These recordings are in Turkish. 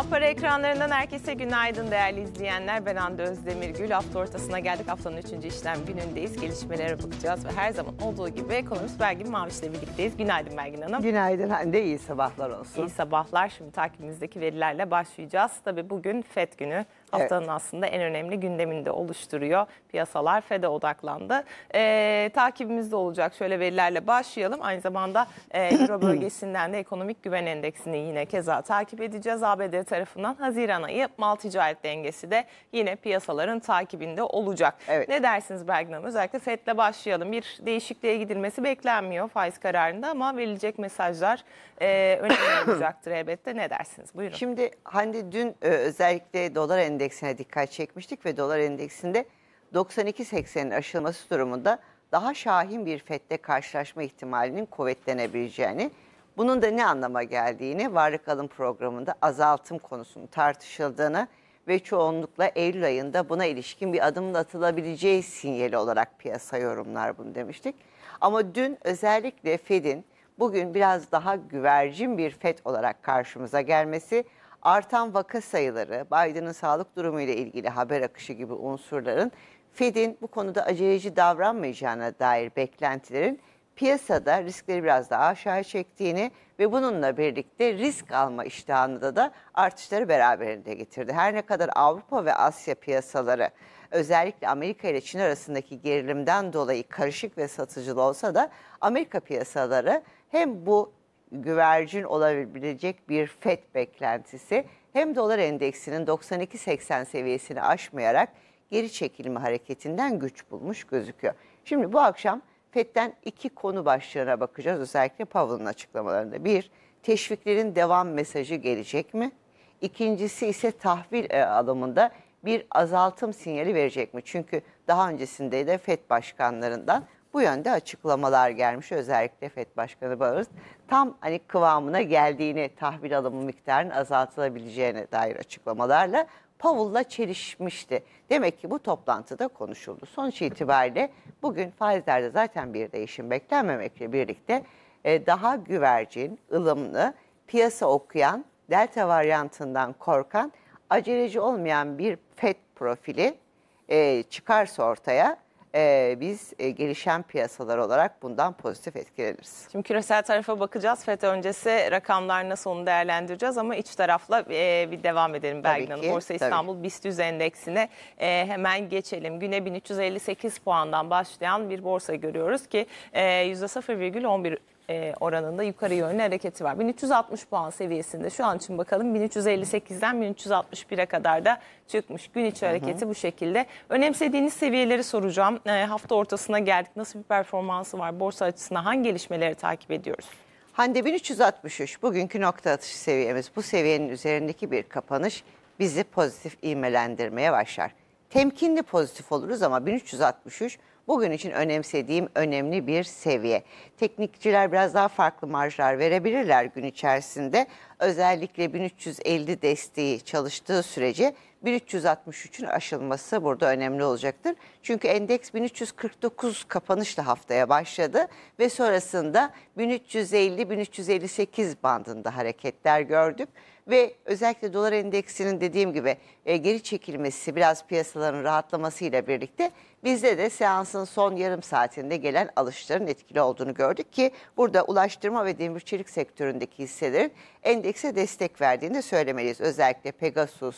A Para ekranlarından herkese günaydın değerli izleyenler. Ben Hande Özdemir Gül. Hafta ortasına geldik. Haftanın üçüncü işlem günündeyiz. Gelişmelere bakacağız ve her zaman olduğu gibi ekonomist Belgin Maviş ile birlikteyiz. Günaydın Belgin Hanım. Günaydın Hande. İyi sabahlar olsun. İyi sabahlar. Şimdi takibimizdeki verilerle başlayacağız. Tabii bugün FED günü. Haftanın evet. aslında en önemli gündeminde oluşturuyor. Piyasalar FED'e odaklandı. E, ee, takibimizde olacak şöyle verilerle başlayalım. Aynı zamanda e, Euro bölgesinden de ekonomik güven endeksini yine keza takip edeceğiz. ABD tarafından Haziran ayı mal ticaret dengesi de yine piyasaların takibinde olacak. Evet. Ne dersiniz Bergin Hanım? Özellikle FED'le başlayalım. Bir değişikliğe gidilmesi beklenmiyor faiz kararında ama verilecek mesajlar e, önemli olacaktır elbette. Ne dersiniz? Buyurun. Şimdi hani dün e, özellikle dolar endeksi endeksine dikkat çekmiştik ve dolar endeksinde 92.80'in aşılması durumunda daha şahin bir FED'le karşılaşma ihtimalinin kuvvetlenebileceğini, bunun da ne anlama geldiğini varlık alım programında azaltım konusunun tartışıldığını ve çoğunlukla Eylül ayında buna ilişkin bir adımın atılabileceği sinyali olarak piyasa yorumlar bunu demiştik. Ama dün özellikle Fed'in bugün biraz daha güvercin bir FED olarak karşımıza gelmesi artan vaka sayıları, Biden'ın sağlık durumu ile ilgili haber akışı gibi unsurların Fed'in bu konuda aceleci davranmayacağına dair beklentilerin piyasada riskleri biraz daha aşağı çektiğini ve bununla birlikte risk alma iştahında da artışları beraberinde getirdi. Her ne kadar Avrupa ve Asya piyasaları özellikle Amerika ile Çin arasındaki gerilimden dolayı karışık ve satıcılı olsa da Amerika piyasaları hem bu güvercin olabilecek bir FED beklentisi hem dolar endeksinin 92.80 seviyesini aşmayarak geri çekilme hareketinden güç bulmuş gözüküyor. Şimdi bu akşam FED'den iki konu başlığına bakacağız özellikle Powell'ın açıklamalarında. Bir, teşviklerin devam mesajı gelecek mi? İkincisi ise tahvil e, alımında bir azaltım sinyali verecek mi? Çünkü daha öncesinde de FED başkanlarından bu yönde açıklamalar gelmiş özellikle FED Başkanı Bağız. Tam hani kıvamına geldiğini tahvil alımı miktarının azaltılabileceğine dair açıklamalarla Powell'la çelişmişti. Demek ki bu toplantıda konuşuldu. Sonuç itibariyle bugün faizlerde zaten bir değişim beklenmemekle birlikte e, daha güvercin, ılımlı, piyasa okuyan, delta varyantından korkan, aceleci olmayan bir FED profili e, çıkarsa ortaya e, biz e, gelişen piyasalar olarak bundan pozitif etkileniriz. Şimdi küresel tarafa bakacağız. FETÖ öncesi rakamlar nasıl onu değerlendireceğiz ama iç tarafla e, bir devam edelim Belgin Hanım. Borsa İstanbul tabii. BIST 100 endeksine e, hemen geçelim. Güne 1358 puandan başlayan bir borsa görüyoruz ki e, %0,11 e, oranında yukarı yönlü hareketi var. 1360 puan seviyesinde şu an için bakalım 1358'den 1361'e kadar da çıkmış. Gün içi hareketi hı hı. bu şekilde. Önemsediğiniz seviyeleri soracağım. E, hafta ortasına geldik. Nasıl bir performansı var? Borsa açısından hangi gelişmeleri takip ediyoruz? Hande 1363 bugünkü nokta atışı seviyemiz. Bu seviyenin üzerindeki bir kapanış bizi pozitif imelendirmeye başlar. Temkinli pozitif oluruz ama 1363 bugün için önemsediğim önemli bir seviye. Teknikçiler biraz daha farklı marjlar verebilirler gün içerisinde. Özellikle 1350 desteği çalıştığı sürece 1363'ün aşılması burada önemli olacaktır. Çünkü endeks 1349 kapanışla haftaya başladı ve sonrasında 1350-1358 bandında hareketler gördük ve özellikle dolar endeksinin dediğim gibi e, geri çekilmesi, biraz piyasaların rahatlamasıyla birlikte bizde de seansın son yarım saatinde gelen alışların etkili olduğunu gördük ki burada ulaştırma ve demirçilik sektöründeki hisselerin endekse destek verdiğini de söylemeliyiz. Özellikle Pegasus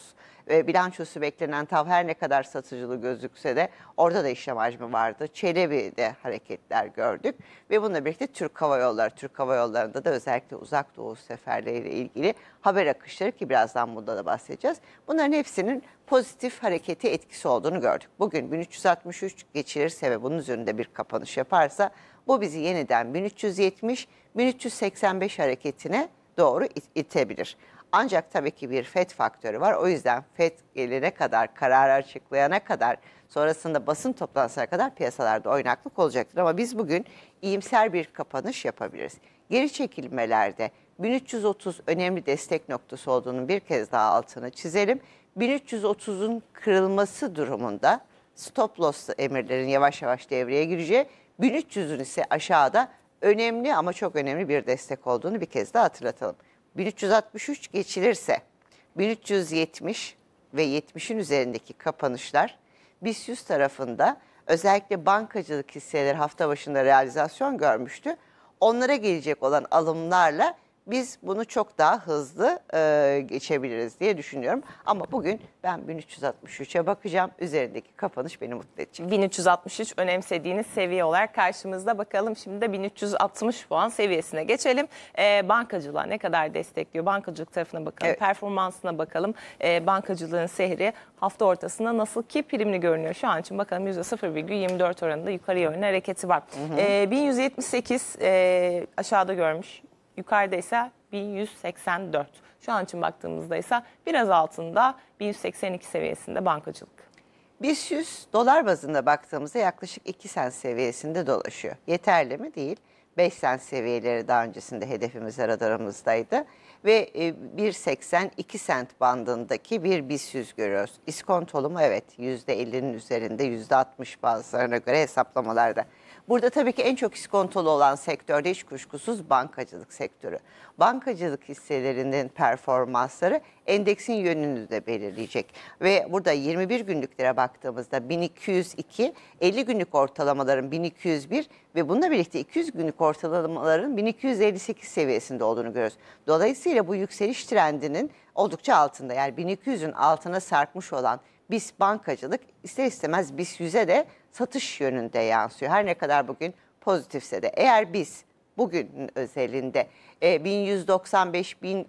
ve bilançosu beklenen tav her ne kadar satıcılı gözükse de orada da işlem hacmi vardı. Çelebi'de hareketler gördük ve bununla birlikte Türk Hava Yolları, Türk Hava Yolları'nda da özellikle uzak doğu seferleriyle ilgili haber akışları ki birazdan bunda da bahsedeceğiz. Bunların hepsi hepsinin pozitif hareketi etkisi olduğunu gördük. Bugün 1363 geçirirse ve bunun üzerinde bir kapanış yaparsa bu bizi yeniden 1370-1385 hareketine doğru it itebilir. Ancak tabii ki bir FED faktörü var. O yüzden FED gelene kadar, kararı açıklayana kadar, sonrasında basın toplantısına kadar piyasalarda oynaklık olacaktır. Ama biz bugün iyimser bir kapanış yapabiliriz. Geri çekilmelerde 1330 önemli destek noktası olduğunu bir kez daha altını çizelim. 1330'un kırılması durumunda stop loss emirlerin yavaş yavaş devreye gireceği 1300'ün ise aşağıda önemli ama çok önemli bir destek olduğunu bir kez daha hatırlatalım. 1363 geçilirse 1370 ve 70'in üzerindeki kapanışlar BIST 100 tarafında özellikle bankacılık hisseleri hafta başında realizasyon görmüştü. Onlara gelecek olan alımlarla biz bunu çok daha hızlı e, geçebiliriz diye düşünüyorum. Ama bugün ben 1363'e bakacağım. Üzerindeki kapanış beni mutlu edecek. 1363 önemsediğiniz seviye olarak karşımızda bakalım. Şimdi de 1360 puan seviyesine geçelim. E, bankacılığa ne kadar destekliyor? Bankacılık tarafına bakalım, evet. performansına bakalım. E, bankacılığın sehri hafta ortasında nasıl ki primli görünüyor şu an için bakalım %0,24 oranında yukarı yönlü hareketi var. Hı hı. E, 1178 e, aşağıda görmüş Yukarıda ise 1184. Şu an için baktığımızda ise biraz altında 1182 seviyesinde bankacılık. 100 dolar bazında baktığımızda yaklaşık 2 sen seviyesinde dolaşıyor. Yeterli mi? Değil. 5 sen seviyeleri daha öncesinde hedefimiz radarımızdaydı. Ve 182 e, sent bandındaki bir BIST 100 görüyoruz. İskontolu mu? Evet %50'nin üzerinde %60 bazılarına göre hesaplamalarda. Burada tabii ki en çok iskontolu olan sektörde hiç kuşkusuz bankacılık sektörü. Bankacılık hisselerinin performansları endeksin yönünü de belirleyecek. Ve burada 21 günlüklere baktığımızda 1202, 50 günlük ortalamaların 1201 ve bununla birlikte 200 günlük ortalamaların 1258 seviyesinde olduğunu görüyoruz. Dolayısıyla bu yükseliş trendinin oldukça altında yani 1200'ün altına sarkmış olan biz bankacılık ister istemez biz yüze de satış yönünde yansıyor. Her ne kadar bugün pozitifse de eğer biz bugün özelinde 1195-1205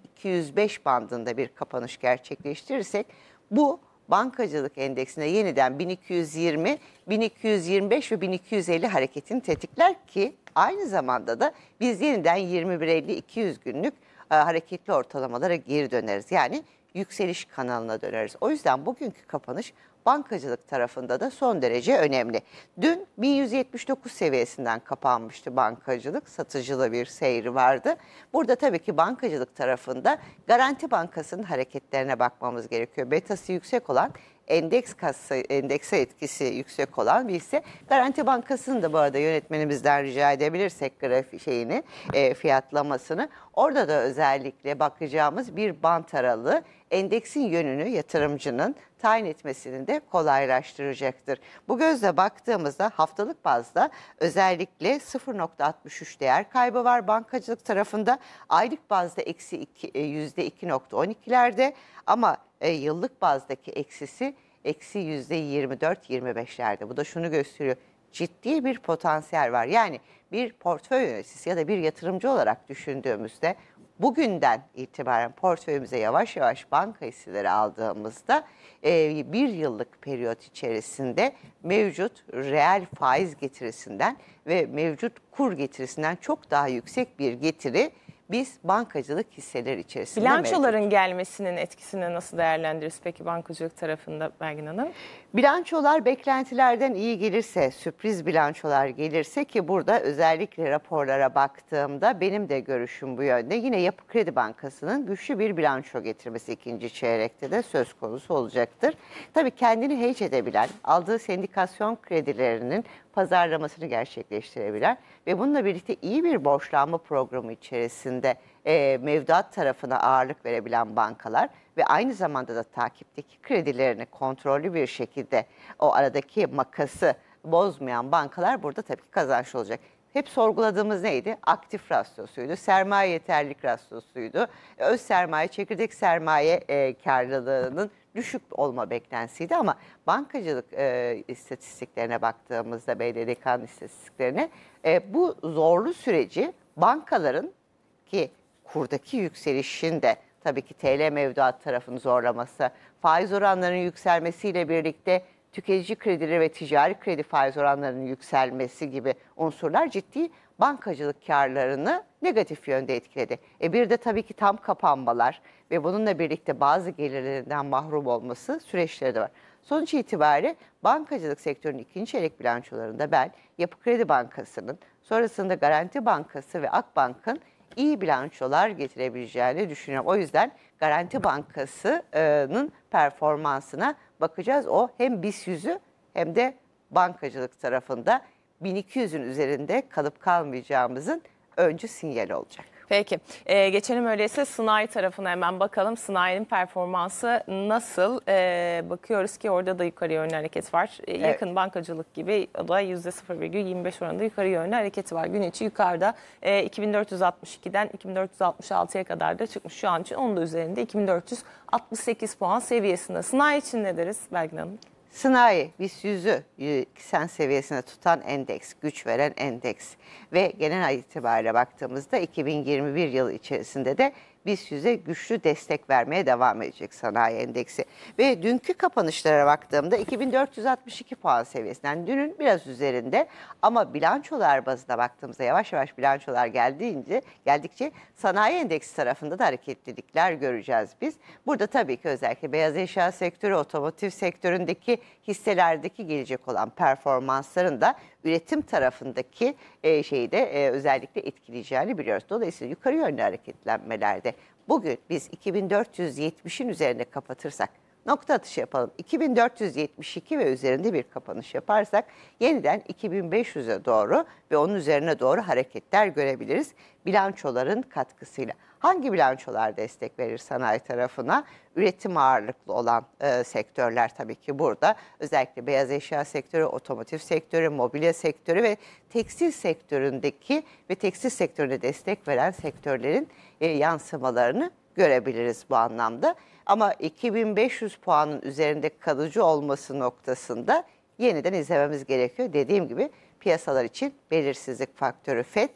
e, bandında bir kapanış gerçekleştirirsek bu bankacılık endeksine yeniden 1220, 1225 ve 1250 hareketini tetikler ki aynı zamanda da biz yeniden 21-50 200 günlük e, hareketli ortalamalara geri döneriz. Yani yükseliş kanalına döneriz. O yüzden bugünkü kapanış bankacılık tarafında da son derece önemli. Dün 1179 seviyesinden kapanmıştı bankacılık. Satıcılı bir seyri vardı. Burada tabii ki bankacılık tarafında Garanti Bankası'nın hareketlerine bakmamız gerekiyor. Betası yüksek olan endeks kasa, endekse etkisi yüksek olan bir hisse. Garanti Bankası'nın da bu arada yönetmenimizden rica edebilirsek grafik şeyini, e, fiyatlamasını. Orada da özellikle bakacağımız bir bant aralığı endeksin yönünü yatırımcının tayin etmesini de kolaylaştıracaktır. Bu gözle baktığımızda haftalık bazda özellikle 0.63 değer kaybı var bankacılık tarafında. Aylık bazda eksi %2.12'lerde e, ama e, yıllık bazdaki eksisi eksi yüzde 24-25'lerde. Bu da şunu gösteriyor. Ciddi bir potansiyel var. Yani bir portföy yöneticisi ya da bir yatırımcı olarak düşündüğümüzde bugünden itibaren portföyümüze yavaş yavaş banka hisseleri aldığımızda e, bir yıllık periyot içerisinde mevcut reel faiz getirisinden ve mevcut kur getirisinden çok daha yüksek bir getiri biz bankacılık hisseleri içerisinde Bilançoların mevcut. gelmesinin etkisini nasıl değerlendiririz peki bankacılık tarafında Belgin Hanım? Bilançolar beklentilerden iyi gelirse, sürpriz bilançolar gelirse ki burada özellikle raporlara baktığımda benim de görüşüm bu yönde. Yine Yapı Kredi Bankası'nın güçlü bir bilanço getirmesi ikinci çeyrekte de söz konusu olacaktır. Tabii kendini hece edebilen, aldığı sendikasyon kredilerinin pazarlamasını gerçekleştirebilen ve bununla birlikte iyi bir borçlanma programı içerisinde e, mevduat tarafına ağırlık verebilen bankalar ve aynı zamanda da takipteki kredilerini kontrollü bir şekilde o aradaki makası bozmayan bankalar burada tabii ki kazançlı olacak hep sorguladığımız neydi? Aktif rasyosuydu, sermaye yeterlilik rasyosuydu, öz sermaye, çekirdek sermaye e, karlılığının düşük olma beklentisiydi ama bankacılık e, istatistiklerine baktığımızda BDDK'nın istatistiklerine e, bu zorlu süreci bankaların ki kurdaki yükselişin de tabii ki TL mevduat tarafını zorlaması, faiz oranlarının yükselmesiyle birlikte tüketici kredileri ve ticari kredi faiz oranlarının yükselmesi gibi unsurlar ciddi bankacılık karlarını negatif yönde etkiledi. E bir de tabii ki tam kapanmalar ve bununla birlikte bazı gelirlerinden mahrum olması süreçleri de var. Sonuç itibariyle bankacılık sektörünün ikinci çeyrek bilançolarında ben Yapı Kredi Bankası'nın, sonrasında Garanti Bankası ve Akbank'ın iyi bilançolar getirebileceğini düşünüyorum. O yüzden Garanti Bankası'nın performansına bakacağız. O hem BIS yüzü hem de bankacılık tarafında 1200'ün üzerinde kalıp kalmayacağımızın öncü sinyal olacak. Peki. Ee, geçelim öyleyse Sınai tarafına hemen bakalım. Sınai'nin performansı nasıl? Ee, bakıyoruz ki orada da yukarı yönlü hareket var. Ee, evet. Yakın bankacılık gibi o da %0,25 oranında yukarı yönlü hareketi var. Gün içi yukarıda e, 2462'den 2466'ya kadar da çıkmış. Şu an için onun da üzerinde 2468 puan seviyesinde. Sınai için ne deriz Belgin Hanım? Sınai, BIST 100'ü 180 e, seviyesine tutan endeks, güç veren endeks ve genel itibariyle baktığımızda 2021 yılı içerisinde de biz size güçlü destek vermeye devam edecek sanayi endeksi. Ve dünkü kapanışlara baktığımda 2462 puan seviyesinden dünün biraz üzerinde ama bilançolar bazında baktığımızda yavaş yavaş bilançolar geldiğince geldikçe sanayi endeksi tarafında da hareketlilikler göreceğiz biz. Burada tabii ki özellikle beyaz eşya sektörü, otomotiv sektöründeki hisselerdeki gelecek olan performansların da üretim tarafındaki e, şeyi de e, özellikle etkileyeceğini biliyoruz. Dolayısıyla yukarı yönlü hareketlenmelerde bugün biz 2470'in üzerine kapatırsak nokta atışı yapalım. 2472 ve üzerinde bir kapanış yaparsak yeniden 2500'e doğru ve onun üzerine doğru hareketler görebiliriz bilançoların katkısıyla hangi bilançolar destek verir sanayi tarafına? Üretim ağırlıklı olan e, sektörler tabii ki burada. Özellikle beyaz eşya sektörü, otomotiv sektörü, mobilya sektörü ve tekstil sektöründeki ve tekstil sektörüne destek veren sektörlerin e, yansımalarını görebiliriz bu anlamda. Ama 2500 puanın üzerinde kalıcı olması noktasında yeniden izlememiz gerekiyor. Dediğim gibi piyasalar için belirsizlik faktörü FED.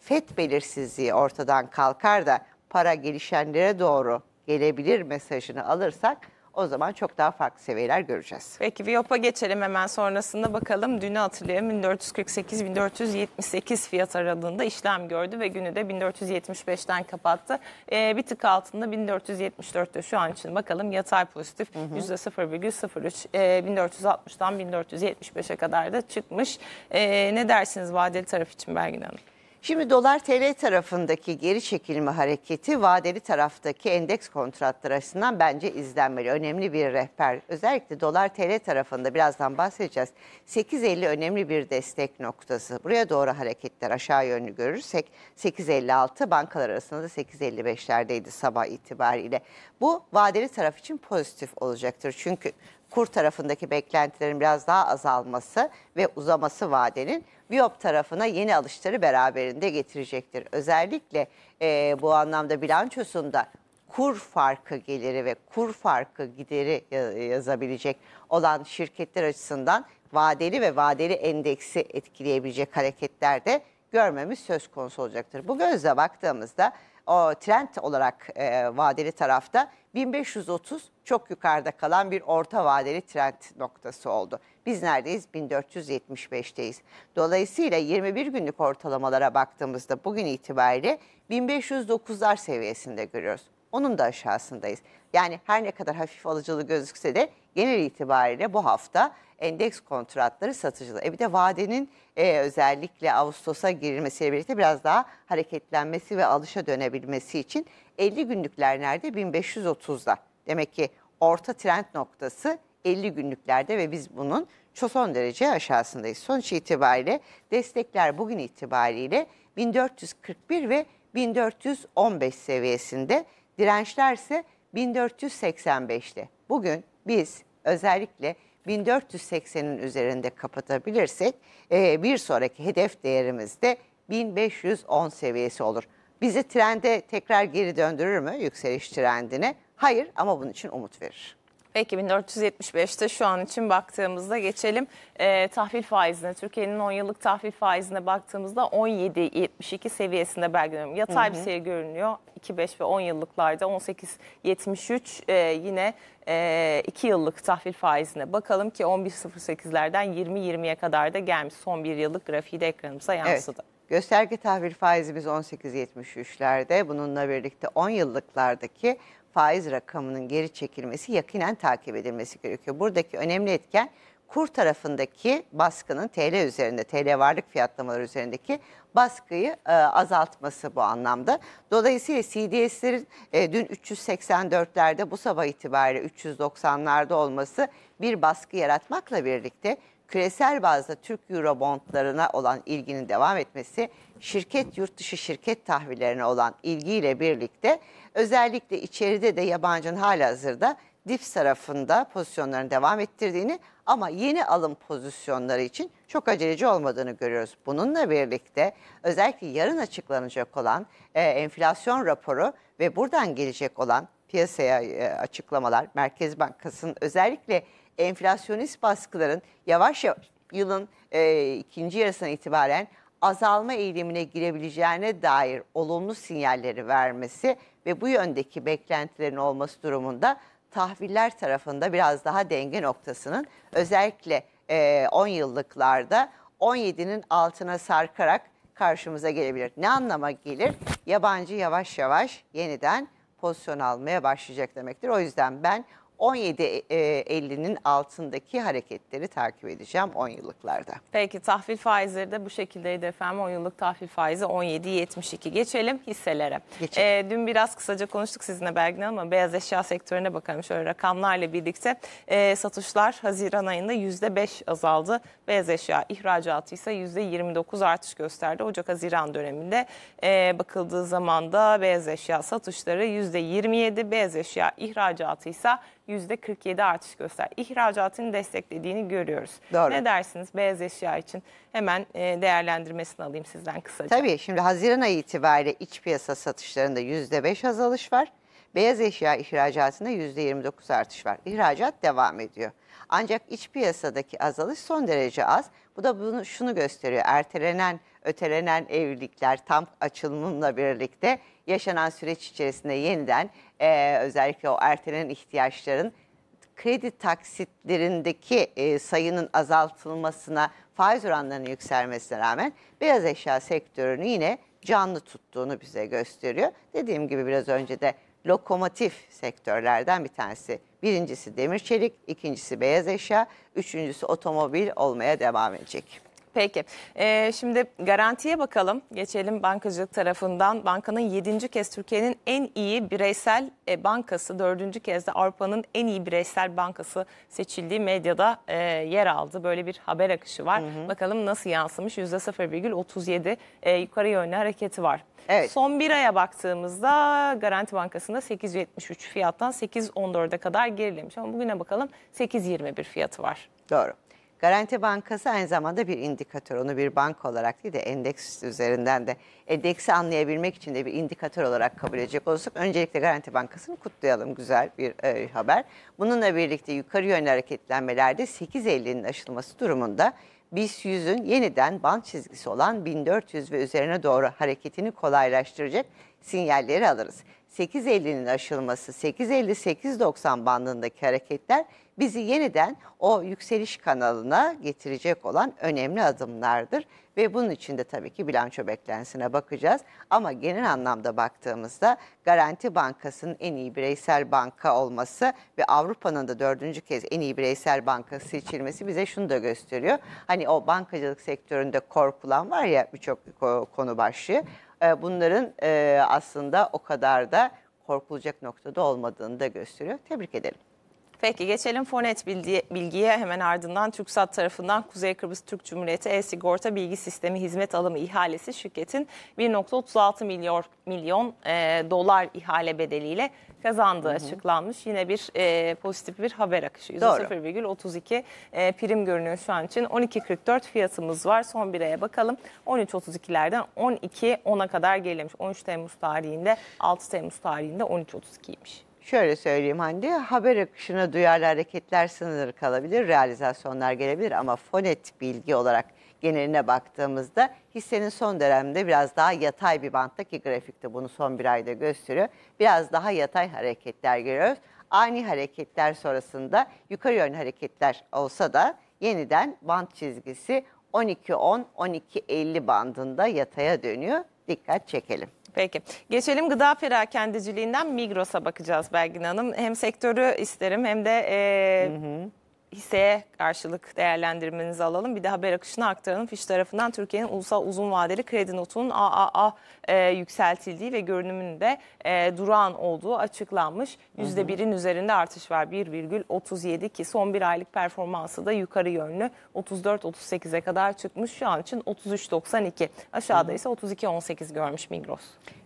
FED belirsizliği ortadan kalkar da para gelişenlere doğru gelebilir mesajını alırsak o zaman çok daha farklı seviyeler göreceğiz. Peki Viyop'a geçelim hemen sonrasında bakalım. Dünü hatırlayalım 1448-1478 fiyat aralığında işlem gördü ve günü de 1475'ten kapattı. Ee, bir tık altında 1474'te şu an için bakalım yatay pozitif hı hı. %0,03 ee, 1460'dan 1475'e kadar da çıkmış. Ee, ne dersiniz vadeli taraf için Belgin Hanım? Şimdi dolar TL tarafındaki geri çekilme hareketi vadeli taraftaki endeks kontratları açısından bence izlenmeli. Önemli bir rehber. Özellikle dolar TL tarafında birazdan bahsedeceğiz. 8.50 önemli bir destek noktası. Buraya doğru hareketler aşağı yönlü görürsek 8.56 bankalar arasında da 8.55'lerdeydi sabah itibariyle. Bu vadeli taraf için pozitif olacaktır. Çünkü kur tarafındaki beklentilerin biraz daha azalması ve uzaması vadenin biyop tarafına yeni alışları beraberinde getirecektir. Özellikle e, bu anlamda bilançosunda kur farkı geliri ve kur farkı gideri yazabilecek olan şirketler açısından vadeli ve vadeli endeksi etkileyebilecek hareketler de görmemiz söz konusu olacaktır. Bu gözle baktığımızda o trend olarak e, vadeli tarafta 1530 çok yukarıda kalan bir orta vadeli trend noktası oldu. Biz neredeyiz? 1475'teyiz. Dolayısıyla 21 günlük ortalamalara baktığımızda bugün itibariyle 1509'lar seviyesinde görüyoruz. Onun da aşağısındayız. Yani her ne kadar hafif alıcılı gözükse de genel itibariyle bu hafta endeks kontratları satıcılı. E bir de vadenin e, özellikle Ağustos'a girilmesiyle birlikte biraz daha hareketlenmesi ve alışa dönebilmesi için 50 günlükler nerede? 1530'da. Demek ki orta trend noktası 50 günlüklerde ve biz bunun çok son derece aşağısındayız. Sonuç itibariyle destekler bugün itibariyle 1441 ve 1415 seviyesinde, dirençler ise 1485'te. Bugün biz özellikle 1480'in üzerinde kapatabilirsek e, bir sonraki hedef değerimiz de 1510 seviyesi olur bizi trende tekrar geri döndürür mü yükseliş trendine? Hayır ama bunun için umut verir. Peki 1475'te şu an için baktığımızda geçelim e, tahvil faizine. Türkiye'nin 10 yıllık tahvil faizine baktığımızda 17.72 seviyesinde belgeleniyor. Yatay hı hı. bir seyir görünüyor. 2.5 ve 10 yıllıklarda 18.73 e, ee, yine e, ee, 2 yıllık tahvil faizine bakalım ki 11.08'lerden 20.20'ye kadar da gelmiş. Son 1 yıllık grafiği de ekranımıza yansıdı. Evet. Gösterge tahvil faizimiz 18.73'lerde. Bununla birlikte 10 yıllıklardaki faiz rakamının geri çekilmesi yakinen takip edilmesi gerekiyor. Buradaki önemli etken kur tarafındaki baskının TL üzerinde, TL varlık fiyatlamaları üzerindeki baskıyı e, azaltması bu anlamda. Dolayısıyla CDS'lerin e, dün 384'lerde bu sabah itibariyle 390'larda olması bir baskı yaratmakla birlikte küresel bazda Türk Euro bondlarına olan ilginin devam etmesi, şirket yurt dışı şirket tahvillerine olan ilgiyle birlikte özellikle içeride de yabancının hala hazırda DIF tarafında pozisyonlarını devam ettirdiğini ama yeni alım pozisyonları için çok aceleci olmadığını görüyoruz. Bununla birlikte özellikle yarın açıklanacak olan e, enflasyon raporu ve buradan gelecek olan piyasaya e, açıklamalar, Merkez Bankası'nın özellikle enflasyonist baskıların yavaş yavaş yılın e, ikinci yarısına itibaren azalma eğilimine girebileceğine dair olumlu sinyalleri vermesi ve bu yöndeki beklentilerin olması durumunda tahviller tarafında biraz daha denge noktasının özellikle e, 10 yıllıklarda 17'nin altına sarkarak karşımıza gelebilir. Ne anlama gelir? Yabancı yavaş yavaş yeniden pozisyon almaya başlayacak demektir. O yüzden ben 17.50'nin e, altındaki hareketleri takip edeceğim 10 yıllıklarda. Peki tahvil faizleri de bu şekildeydi efendim. 10 yıllık tahvil faizi 17.72. Geçelim hisselere. Geçelim. E, dün biraz kısaca konuştuk sizinle belgin Hanım ama beyaz eşya sektörüne bakalım. Şöyle rakamlarla birlikte e, satışlar Haziran ayında %5 azaldı. Beyaz eşya ihracatı ise %29 artış gösterdi. Ocak-Haziran döneminde e, bakıldığı zaman da beyaz eşya satışları %27, beyaz eşya ihracatı ise %47 artış göster. İhracatını desteklediğini görüyoruz. Doğru. Ne dersiniz beyaz eşya için? Hemen e, değerlendirmesini alayım sizden kısaca. Tabii şimdi Haziran ayı itibariyle iç piyasa satışlarında %5 azalış var. Beyaz eşya ihracatında %29 artış var. İhracat devam ediyor. Ancak iç piyasadaki azalış son derece az. Bu da bunu şunu gösteriyor. Ertelenen, ötelenen evlilikler tam açılımla birlikte yaşanan süreç içerisinde yeniden e, özellikle o ertelenen ihtiyaçların kredi taksitlerindeki e, sayının azaltılmasına, faiz oranlarının yükselmesine rağmen beyaz eşya sektörünü yine canlı tuttuğunu bize gösteriyor. Dediğim gibi biraz önce de lokomotif sektörlerden bir tanesi. Birincisi demir çelik, ikincisi beyaz eşya, üçüncüsü otomobil olmaya devam edecek. Peki. Ee, şimdi garantiye bakalım. Geçelim bankacılık tarafından. Bankanın 7. kez Türkiye'nin en iyi bireysel e, bankası, 4. kez de Avrupa'nın en iyi bireysel bankası seçildiği medyada e, yer aldı. Böyle bir haber akışı var. Hı hı. Bakalım nasıl yansımış? %0,37 e, yukarı yönlü hareketi var. Evet. Son bir aya baktığımızda Garanti Bankası'nda 8.73 fiyattan 8.14'e kadar gerilemiş. Ama bugüne bakalım 8.21 fiyatı var. Doğru. Garanti Bankası aynı zamanda bir indikatör. Onu bir banka olarak değil de endeks üzerinden de endeksi anlayabilmek için de bir indikatör olarak kabul edecek olursak öncelikle Garanti Bankası'nı kutlayalım. Güzel bir e, haber. Bununla birlikte yukarı yönlü hareketlenmelerde 8.50'nin aşılması durumunda BIST 100'ün yeniden band çizgisi olan 1400 ve üzerine doğru hareketini kolaylaştıracak sinyalleri alırız. 8.50'nin aşılması, 8.50-8.90 bandındaki hareketler bizi yeniden o yükseliş kanalına getirecek olan önemli adımlardır. Ve bunun için de tabii ki bilanço beklentisine bakacağız. Ama genel anlamda baktığımızda Garanti Bankası'nın en iyi bireysel banka olması ve Avrupa'nın da dördüncü kez en iyi bireysel bankası seçilmesi bize şunu da gösteriyor. Hani o bankacılık sektöründe korkulan var ya birçok konu başlığı. Ee, bunların e, aslında o kadar da korkulacak noktada olmadığını da gösteriyor. Tebrik edelim. Peki geçelim Fonet bilgiye hemen ardından TürkSat tarafından Kuzey Kıbrıs Türk Cumhuriyeti E-Sigorta Bilgi Sistemi Hizmet Alımı ihalesi şirketin 1.36 milyon, milyon e, dolar ihale bedeliyle kazandığı Hı -hı. açıklanmış. Yine bir e, pozitif bir haber akışı. %0,32 e, prim görünüyor şu an için. 12.44 fiyatımız var. Son bireye bakalım. 13.32'lerden 12.10'a kadar gelemiş. 13 Temmuz tarihinde 6 Temmuz tarihinde 13.32'ymiş. Şöyle söyleyeyim Hande, haber akışına duyarlı hareketler sınırı kalabilir, realizasyonlar gelebilir ama fonet bilgi olarak geneline baktığımızda hissenin son dönemde biraz daha yatay bir banttaki grafikte bunu son bir ayda gösteriyor. Biraz daha yatay hareketler görüyoruz. Ani hareketler sonrasında yukarı yönlü hareketler olsa da yeniden bant çizgisi 12-10-12-50 bandında yataya dönüyor. Dikkat çekelim. Peki. Geçelim gıda perakendiciliğinden Migros'a bakacağız Belgin Hanım. Hem sektörü isterim hem de e, hı hı hisseye karşılık değerlendirmenizi alalım. Bir de haber akışını aktaralım. Fiş tarafından Türkiye'nin ulusal uzun vadeli kredi notunun AAA e, yükseltildiği ve görünümün de e, durağan olduğu açıklanmış. %1'in üzerinde artış var. 1,37 ki son bir aylık performansı da yukarı yönlü. 34-38'e kadar çıkmış. Şu an için 33.92. Aşağıda ise 32.18 görmüş Migros.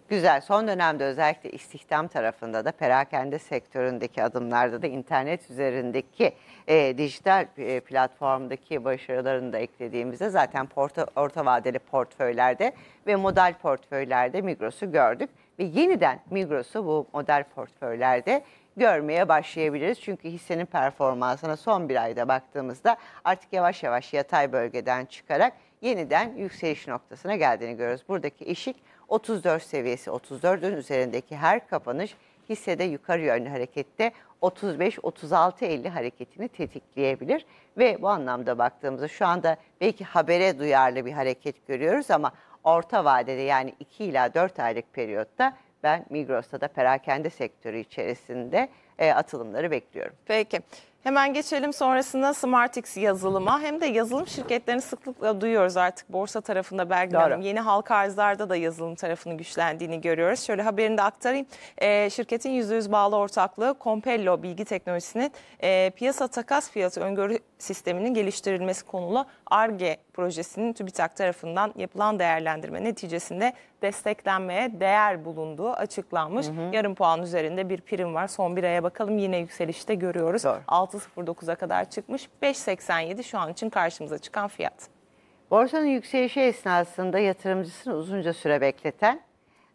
Güzel. Son dönemde özellikle istihdam tarafında da perakende sektöründeki adımlarda da internet üzerindeki e, dijital e, platformdaki başarılarını da eklediğimizde zaten porta, orta vadeli portföylerde ve model portföylerde Migros'u gördük. Ve yeniden Migros'u bu model portföylerde görmeye başlayabiliriz. Çünkü hissenin performansına son bir ayda baktığımızda artık yavaş yavaş yatay bölgeden çıkarak yeniden yükseliş noktasına geldiğini görüyoruz. Buradaki eşik 34 seviyesi 34'ün üzerindeki her kapanış hissede yukarı yönlü harekette 35-36-50 hareketini tetikleyebilir. Ve bu anlamda baktığımızda şu anda belki habere duyarlı bir hareket görüyoruz ama orta vadede yani 2 ila 4 aylık periyotta ben Migros'ta da perakende sektörü içerisinde e, atılımları bekliyorum. Peki. Hemen geçelim sonrasında SmartX yazılıma. Hem de yazılım şirketlerini sıklıkla duyuyoruz artık borsa tarafında Belgin Hanım. Yeni halka arzlarda da yazılım tarafının güçlendiğini görüyoruz. Şöyle haberini de aktarayım. E, şirketin %100 bağlı ortaklığı Compello bilgi teknolojisinin e, piyasa takas fiyatı öngörü sisteminin geliştirilmesi konulu ARGE projesinin TÜBİTAK tarafından yapılan değerlendirme neticesinde desteklenmeye değer bulunduğu açıklanmış. Hı hı. Yarım puan üzerinde bir prim var. Son bir aya bakalım yine yükselişte görüyoruz. 6.09'a kadar çıkmış. 5.87 şu an için karşımıza çıkan fiyat. Borsanın yükselişi esnasında yatırımcısını uzunca süre bekleten,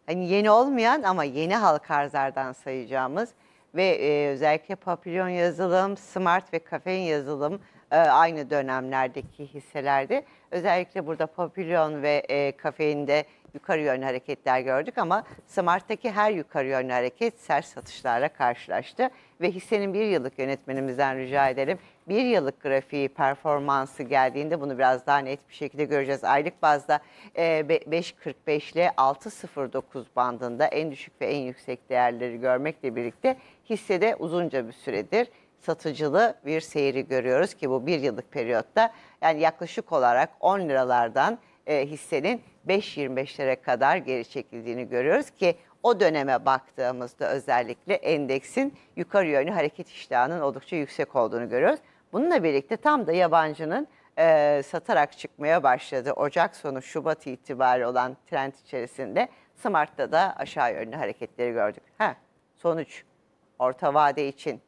hani yeni olmayan ama yeni halka arzlardan sayacağımız ve e, özellikle papilyon yazılım, smart ve kafein yazılım e, aynı dönemlerdeki hisselerde. Özellikle burada Papillon ve e, kafeinde yukarı yönlü hareketler gördük ama Smart'taki her yukarı yönlü hareket sert satışlarla karşılaştı. Ve hissenin bir yıllık yönetmenimizden rica edelim. Bir yıllık grafiği performansı geldiğinde bunu biraz daha net bir şekilde göreceğiz. Aylık bazda e, 5.45 ile 6.09 bandında en düşük ve en yüksek değerleri görmekle birlikte hissede uzunca bir süredir satıcılı bir seyri görüyoruz ki bu bir yıllık periyotta yani yaklaşık olarak 10 liralardan e, hissenin 5.25'lere kadar geri çekildiğini görüyoruz ki o döneme baktığımızda özellikle endeksin yukarı yönlü hareket iştahının oldukça yüksek olduğunu görüyoruz. Bununla birlikte tam da yabancının e, satarak çıkmaya başladı. Ocak sonu Şubat itibari olan trend içerisinde Smart'ta da aşağı yönlü hareketleri gördük. Ha, sonuç orta vade için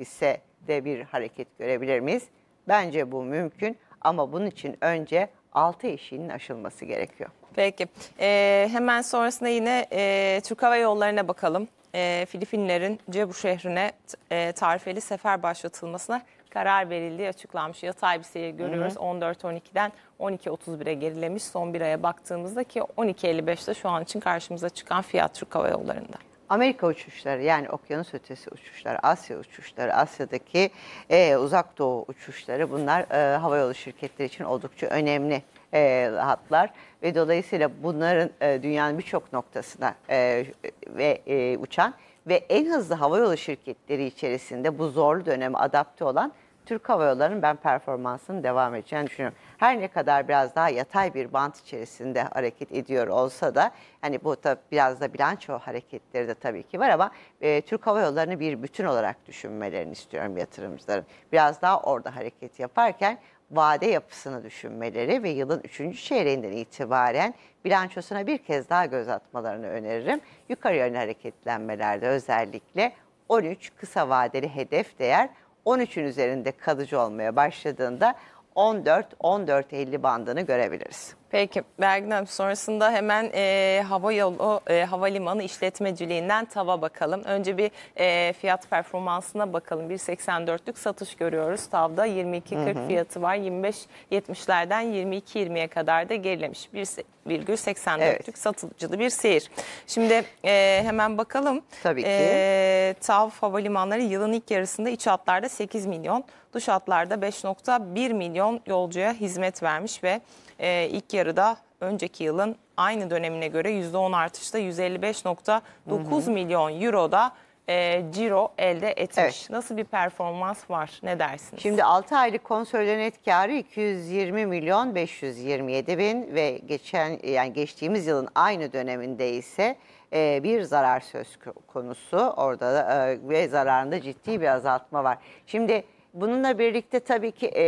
ise de bir hareket görebilir miyiz? Bence bu mümkün ama bunun için önce altı eşiğinin aşılması gerekiyor. Peki. Ee, hemen sonrasında yine e, Türk Hava Yolları'na bakalım. E, Filipinlerin Cebu şehrine e, tarifeli sefer başlatılmasına karar verildiği açıklanmış. Yatay bir seyir görüyoruz. 14-12'den 12-31'e gerilemiş son bir aya baktığımızda ki 12.55'te şu an için karşımıza çıkan fiyat Türk Hava Yolları'nda. Amerika uçuşları yani okyanus ötesi uçuşları, Asya uçuşları, Asya'daki e, uzak doğu uçuşları bunlar e, havayolu şirketleri için oldukça önemli e, hatlar ve dolayısıyla bunların e, dünyanın birçok noktasına e, ve e, uçan ve en hızlı havayolu şirketleri içerisinde bu zorlu döneme adapte olan Türk Hava Yolları'nın ben performansının devam edeceğini düşünüyorum her ne kadar biraz daha yatay bir bant içerisinde hareket ediyor olsa da hani bu da biraz da bilanço hareketleri de tabii ki var ama e, Türk Hava Yolları'nı bir bütün olarak düşünmelerini istiyorum yatırımcıların. Biraz daha orada hareket yaparken vade yapısını düşünmeleri ve yılın 3. çeyreğinden itibaren bilançosuna bir kez daha göz atmalarını öneririm. Yukarı yönlü hareketlenmelerde özellikle 13 kısa vadeli hedef değer 13'ün üzerinde kalıcı olmaya başladığında 14-14.50 bandını görebiliriz. Peki vergiden sonrasında hemen e, hava yolu e, havalimanı işletmeciliğinden tava bakalım. Önce bir e, fiyat performansına bakalım. 1.84'lük satış görüyoruz. Tavda 22.40 fiyatı var. 25.70'lerden 22.20'ye kadar da gerilemiş. 1.84'lük evet. satıcılı bir seyir. Şimdi e, hemen bakalım. Tabii ki. E, tav havalimanları yılın ilk yarısında iç hatlarda 8 milyon, dış hatlarda 5.1 milyon yolcuya hizmet vermiş ve e, ilk yarıda önceki yılın aynı dönemine göre %10 artışla 155.9 milyon euroda e, ciro elde etmiş. Evet. Nasıl bir performans var? Ne dersiniz? Şimdi 6 aylık konsoliden net karı 220 milyon 527 bin ve geçen yani geçtiğimiz yılın aynı döneminde ise e, bir zarar söz konusu orada e, ve zararında ciddi bir azaltma var. Şimdi Bununla birlikte tabii ki e,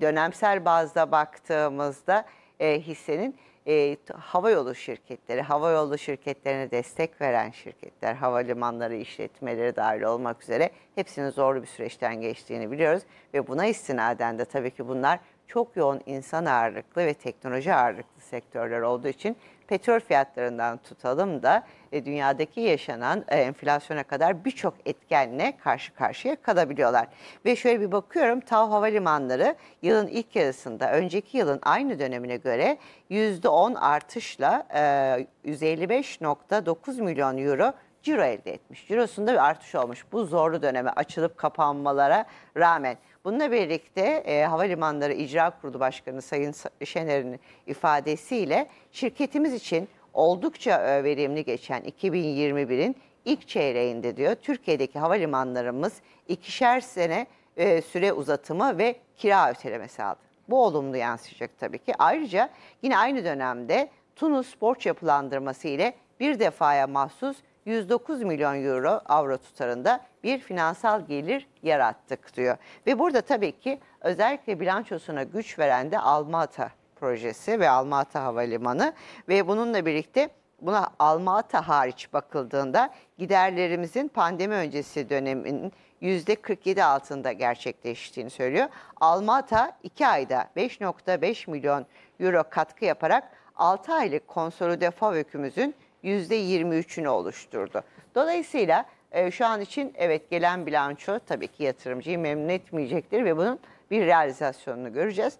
dönemsel bazda baktığımızda e, hissenin e, yolu şirketleri, hava yolu şirketlerine destek veren şirketler, havalimanları, işletmeleri dahil olmak üzere hepsinin zorlu bir süreçten geçtiğini biliyoruz. Ve buna istinaden de tabii ki bunlar çok yoğun insan ağırlıklı ve teknoloji ağırlıklı sektörler olduğu için petrol fiyatlarından tutalım da e, dünyadaki yaşanan e, enflasyona kadar birçok etkenle karşı karşıya kalabiliyorlar. Ve şöyle bir bakıyorum TAV havalimanları yılın ilk yarısında önceki yılın aynı dönemine göre %10 artışla e, 155.9 milyon euro ciro elde etmiş. Cirosunda bir artış olmuş. Bu zorlu döneme açılıp kapanmalara rağmen. Bununla birlikte e, Havalimanları İcra Kurulu Başkanı Sayın Şener'in ifadesiyle şirketimiz için oldukça e, verimli geçen 2021'in ilk çeyreğinde diyor Türkiye'deki havalimanlarımız ikişer sene e, süre uzatımı ve kira ötelemesi aldı. Bu olumlu yansıyacak tabii ki. Ayrıca yine aynı dönemde Tunus borç yapılandırması ile bir defaya mahsus 109 milyon euro avro tutarında bir finansal gelir yarattık diyor. Ve burada tabii ki özellikle bilançosuna güç veren de Almata projesi ve Almata Havalimanı ve bununla birlikte buna Almata hariç bakıldığında giderlerimizin pandemi öncesi döneminin %47 altında gerçekleştiğini söylüyor. Almata 2 ayda 5.5 milyon euro katkı yaparak 6 aylık konsolide FAVÖK'ümüzün %23'ünü oluşturdu. Dolayısıyla e, şu an için evet gelen bilanço tabii ki yatırımcıyı memnun etmeyecektir ve bunun bir realizasyonunu göreceğiz.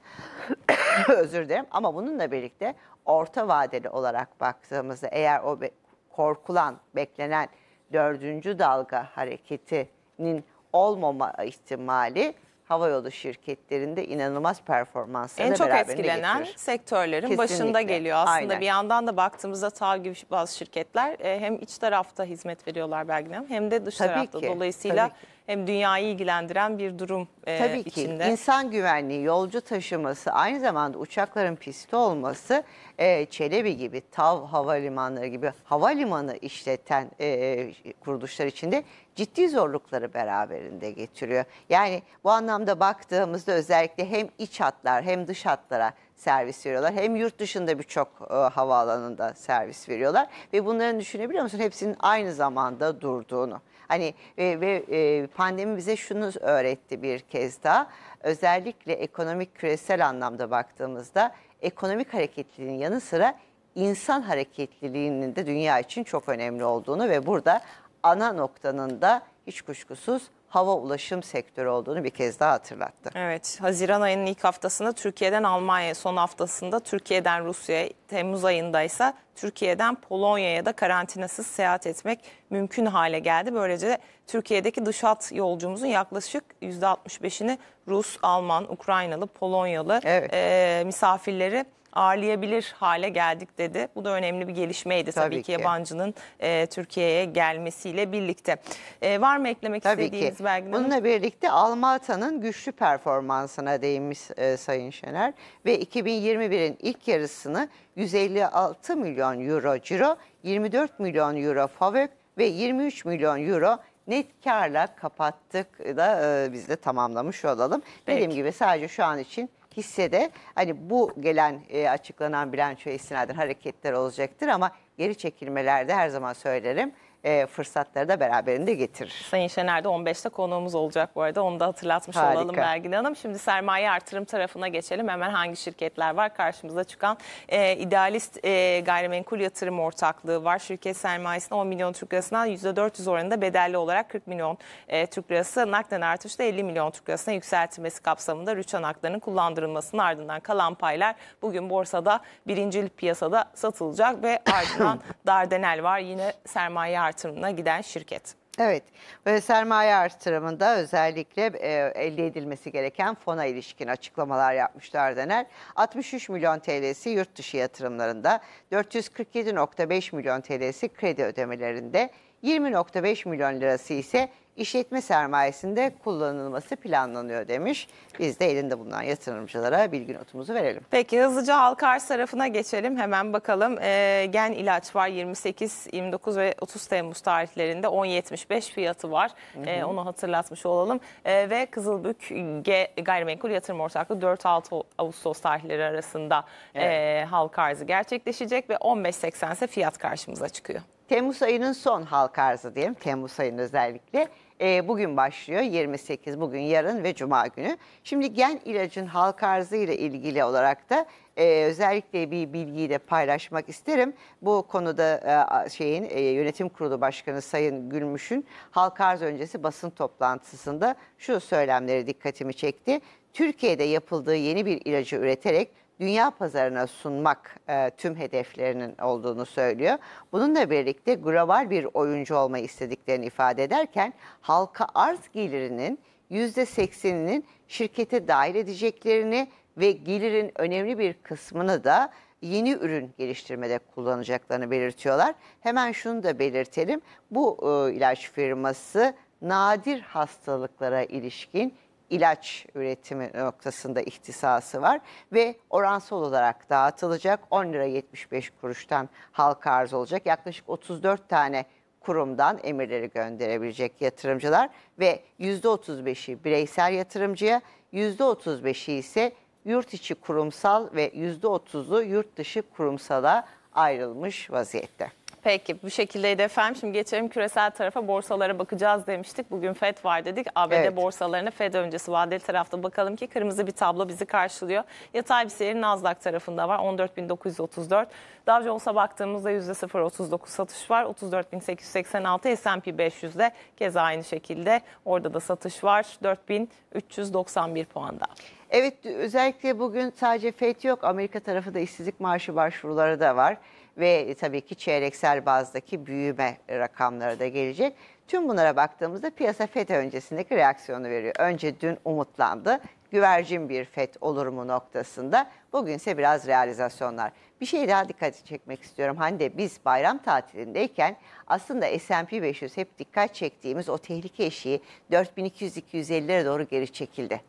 Özür dilerim ama bununla birlikte orta vadeli olarak baktığımızda eğer o be, korkulan, beklenen dördüncü dalga hareketinin olmama ihtimali havayolu şirketlerinde inanılmaz performanslarını En çok etkilenen getirir. sektörlerin Kesinlikle. başında geliyor. Aslında Aynen. bir yandan da baktığımızda TAV gibi bazı şirketler e, hem iç tarafta hizmet veriyorlar Belgin Hanım hem de dış tabii tarafta. Ki, Dolayısıyla tabii ki hem dünyayı ilgilendiren bir durum e, Tabii ki içinde. insan güvenliği, yolcu taşıması, aynı zamanda uçakların pisti olması e, Çelebi gibi, TAV havalimanları gibi havalimanı işleten e, e, kuruluşlar içinde ciddi zorlukları beraberinde getiriyor. Yani bu anlamda baktığımızda özellikle hem iç hatlar hem dış hatlara servis veriyorlar. Hem yurt dışında birçok e, havaalanında servis veriyorlar. Ve bunların düşünebiliyor musun? Hepsinin aynı zamanda durduğunu. Hani ve, ve e, pandemi bize şunu öğretti bir kez daha. Özellikle ekonomik küresel anlamda baktığımızda ekonomik hareketliliğin yanı sıra insan hareketliliğinin de dünya için çok önemli olduğunu ve burada ana noktanın da hiç kuşkusuz hava ulaşım sektörü olduğunu bir kez daha hatırlattı. Evet, Haziran ayının ilk haftasında Türkiye'den Almanya'ya, son haftasında Türkiye'den Rusya'ya, Temmuz ayında ise Türkiye'den Polonya'ya da karantinasız seyahat etmek mümkün hale geldi. Böylece Türkiye'deki dış hat yolcumuzun yaklaşık %65'ini Rus, Alman, Ukraynalı, Polonyalı evet. e, misafirleri ağırlayabilir hale geldik dedi. Bu da önemli bir gelişmeydi tabii, tabii ki. ki yabancının e, Türkiye'ye gelmesiyle birlikte. E, var mı eklemek tabii istediğiniz ki. Bununla birlikte Almata'nın güçlü performansına değinmiş e, Sayın Şener ve 2021'in ilk yarısını 156 milyon euro ciro, 24 milyon euro FAVÖK ve 23 milyon euro net karla kapattık da e, biz de tamamlamış olalım. Peki. Dediğim gibi sadece şu an için hissede hani bu gelen e, açıklanan bilançoya istinaden hareketler olacaktır ama geri çekilmelerde her zaman söylerim e, fırsatları da beraberinde getirir. Sayın Şener de 15'te konuğumuz olacak bu arada. Onu da hatırlatmış Harika. olalım Belgin Hanım. Şimdi sermaye artırım tarafına geçelim. Hemen hangi şirketler var? Karşımıza çıkan e, idealist e, gayrimenkul yatırım ortaklığı var. Şirket sermayesine 10 milyon Türk lirasından %400 oranında bedelli olarak 40 milyon e, Türk lirası nakden artışta 50 milyon Türk lirasına yükseltilmesi kapsamında rüçhan haklarının kullandırılmasının ardından kalan paylar bugün borsada birincil piyasada satılacak ve ardından Dardanel var. Yine sermaye artırım artırımına giden şirket. Evet, böyle sermaye artırımında özellikle e, elde edilmesi gereken fona ilişkin açıklamalar yapmışlar dener. 63 milyon TL'si yurt dışı yatırımlarında, 447.5 milyon TL'si kredi ödemelerinde, 20.5 milyon lirası ise işletme sermayesinde kullanılması planlanıyor demiş. Biz de elinde bulunan yatırımcılara bilgi notumuzu verelim. Peki hızlıca halkar arz tarafına geçelim. Hemen bakalım. E, gen ilaç var 28, 29 ve 30 Temmuz tarihlerinde 10.75 fiyatı var. Hı ee, hı. E, onu hatırlatmış olalım. E, ve Kızılbük G, Gayrimenkul Yatırım Ortaklığı 4-6 Ağustos tarihleri arasında evet. e, halka arzı gerçekleşecek ve 15.80 ise fiyat karşımıza çıkıyor. Temmuz ayının son halk arzı diyelim. Temmuz ayının özellikle. E, bugün başlıyor 28 bugün yarın ve cuma günü. Şimdi gen ilacın halk arzı ile ilgili olarak da e, özellikle bir bilgiyi de paylaşmak isterim. Bu konuda e, şeyin e, yönetim kurulu başkanı Sayın Gülmüş'ün halk arz öncesi basın toplantısında şu söylemleri dikkatimi çekti. Türkiye'de yapıldığı yeni bir ilacı üreterek dünya pazarına sunmak e, tüm hedeflerinin olduğunu söylüyor. Bununla birlikte global bir oyuncu olmayı istediklerini ifade ederken halka arz gelirinin %80'inin şirkete dahil edeceklerini ve gelirin önemli bir kısmını da yeni ürün geliştirmede kullanacaklarını belirtiyorlar. Hemen şunu da belirtelim. Bu e, ilaç firması nadir hastalıklara ilişkin ilaç üretimi noktasında ihtisası var ve oransal olarak dağıtılacak 10 lira 75 kuruştan halka arz olacak. Yaklaşık 34 tane kurumdan emirleri gönderebilecek yatırımcılar ve %35'i bireysel yatırımcıya, %35'i ise yurt içi kurumsal ve %30'u yurt dışı kurumsala ayrılmış vaziyette. Peki bu şekildeydi efendim. Şimdi geçelim küresel tarafa borsalara bakacağız demiştik. Bugün FED var dedik. ABD evet. borsalarına FED öncesi vadeli tarafta bakalım ki kırmızı bir tablo bizi karşılıyor. Yatay bir seyir Nasdaq tarafında var 14.934. Dow Jones'a baktığımızda %0.39 satış var. 34.886 S&P 500'de keza aynı şekilde orada da satış var. 4.391 puanda. Evet özellikle bugün sadece FED yok Amerika tarafı da işsizlik maaşı başvuruları da var ve tabii ki çeyreksel bazdaki büyüme rakamları da gelecek. Tüm bunlara baktığımızda piyasa FED öncesindeki reaksiyonu veriyor. Önce dün umutlandı. Güvercin bir FED olur mu noktasında. Bugün ise biraz realizasyonlar. Bir şey daha dikkat çekmek istiyorum. Hande biz bayram tatilindeyken aslında S&P 500 hep dikkat çektiğimiz o tehlike eşiği 4200-250'lere doğru geri çekildi.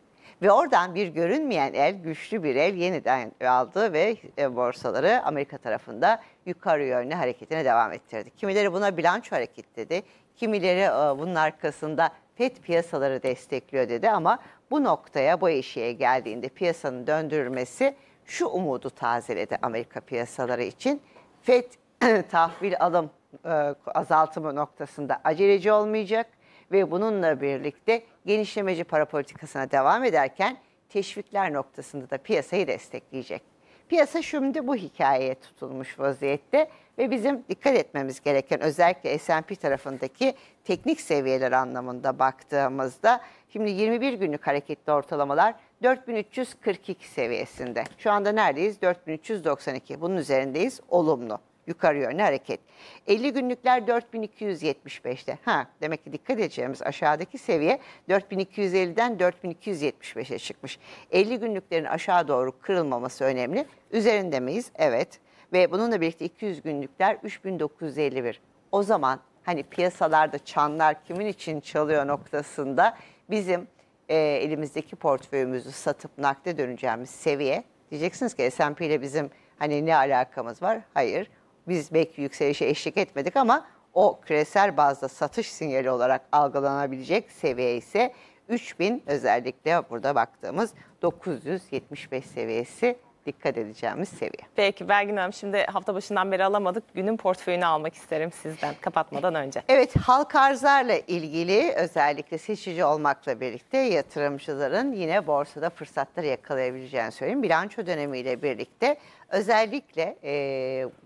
Ve oradan bir görünmeyen el, güçlü bir el yeniden aldı ve e, borsaları Amerika tarafında yukarı yönlü hareketine devam ettirdi. Kimileri buna bilanço hareket dedi. Kimileri bunun arkasında FED piyasaları destekliyor dedi ama bu noktaya bu eşiğe geldiğinde piyasanın döndürmesi şu umudu tazeledi Amerika piyasaları için. FED tahvil alım e, azaltımı noktasında aceleci olmayacak ve bununla birlikte genişlemeci para politikasına devam ederken teşvikler noktasında da piyasayı destekleyecek. Piyasa şimdi bu hikayeye tutulmuş vaziyette ve bizim dikkat etmemiz gereken özellikle S&P tarafındaki teknik seviyeler anlamında baktığımızda şimdi 21 günlük hareketli ortalamalar 4342 seviyesinde. Şu anda neredeyiz? 4392. Bunun üzerindeyiz. Olumlu. Yukarı yönlü hareket. 50 günlükler 4275'te. Ha demek ki dikkat edeceğimiz aşağıdaki seviye 4250'den 4275'e çıkmış. 50 günlüklerin aşağı doğru kırılmaması önemli. Üzerinde miyiz? Evet. Ve bununla birlikte 200 günlükler 3951. O zaman hani piyasalarda çanlar kimin için çalıyor noktasında bizim e, elimizdeki portföyümüzü satıp nakde döneceğimiz seviye diyeceksiniz ki S&P ile bizim hani ne alakamız var? Hayır. Biz belki yükselişe eşlik etmedik ama o küresel bazda satış sinyali olarak algılanabilecek seviye ise 3000 özellikle burada baktığımız 975 seviyesi dikkat edeceğimiz seviye. Peki Belgin Hanım şimdi hafta başından beri alamadık. Günün portföyünü almak isterim sizden kapatmadan önce. Evet halk arzlarla ilgili özellikle seçici olmakla birlikte yatırımcıların yine borsada fırsatları yakalayabileceğini söyleyeyim. Bilanço dönemiyle birlikte özellikle e,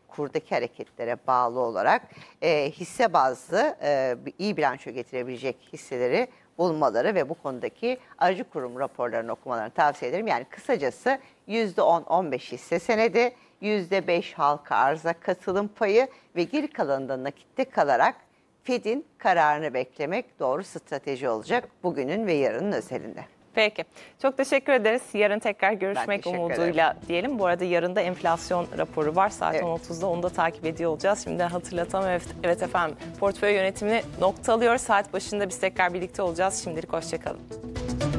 kurdaki hareketlere bağlı olarak e, hisse bazlı e, iyi bilanço getirebilecek hisseleri bulmaları ve bu konudaki aracı kurum raporlarını okumalarını tavsiye ederim. Yani kısacası %10-15 hisse senedi, %5 halka arza katılım payı ve geri kalanında nakitte kalarak Fed'in kararını beklemek doğru strateji olacak bugünün ve yarının özelinde. Peki. Çok teşekkür ederiz. Yarın tekrar görüşmek umuduyla ederim. diyelim. Bu arada yarın da enflasyon raporu var saat evet. 10.30'da. Onu da takip ediyor olacağız. Şimdi hatırlatalım. Evet, evet efendim. Portföy yönetimini noktalıyor. Saat başında biz tekrar birlikte olacağız. Şimdilik hoşçakalın.